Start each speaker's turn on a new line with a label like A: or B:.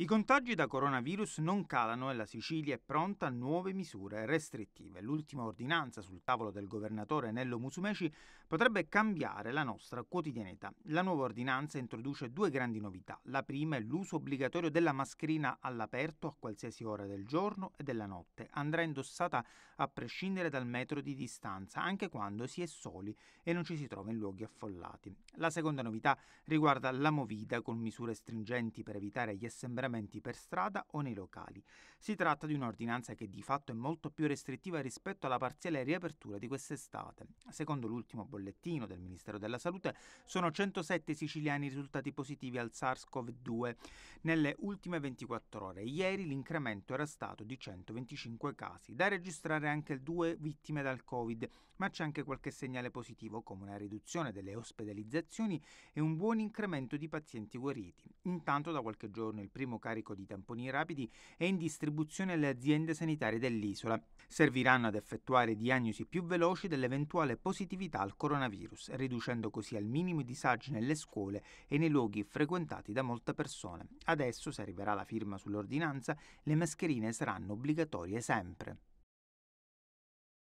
A: I contagi da coronavirus non calano e la Sicilia è pronta a nuove misure restrittive. L'ultima ordinanza sul tavolo del governatore Nello Musumeci potrebbe cambiare la nostra quotidianità. La nuova ordinanza introduce due grandi novità. La prima è l'uso obbligatorio della mascherina all'aperto a qualsiasi ora del giorno e della notte. Andrà indossata a prescindere dal metro di distanza, anche quando si è soli e non ci si trova in luoghi affollati. La seconda novità riguarda la movida con misure stringenti per evitare gli assembramenti appuntamenti per strada o nei locali. Si tratta di un'ordinanza che di fatto è molto più restrittiva rispetto alla parziale riapertura di quest'estate. Secondo l'ultimo bollettino del Ministero della Salute sono 107 siciliani risultati positivi al SARS-CoV-2 nelle ultime 24 ore. Ieri l'incremento era stato di 125 casi. Da registrare anche due vittime dal Covid, ma c'è anche qualche segnale positivo come una riduzione delle ospedalizzazioni e un buon incremento di pazienti guariti. Intanto da qualche giorno il primo carico di tamponi rapidi è in distribuzione alle aziende sanitarie dell'isola. Serviranno ad effettuare diagnosi più veloci dell'eventuale positività al coronavirus, riducendo così al minimo i disagi nelle scuole e nei luoghi frequentati da molte persone. Adesso, se arriverà la firma sull'ordinanza, le mascherine saranno obbligatorie sempre.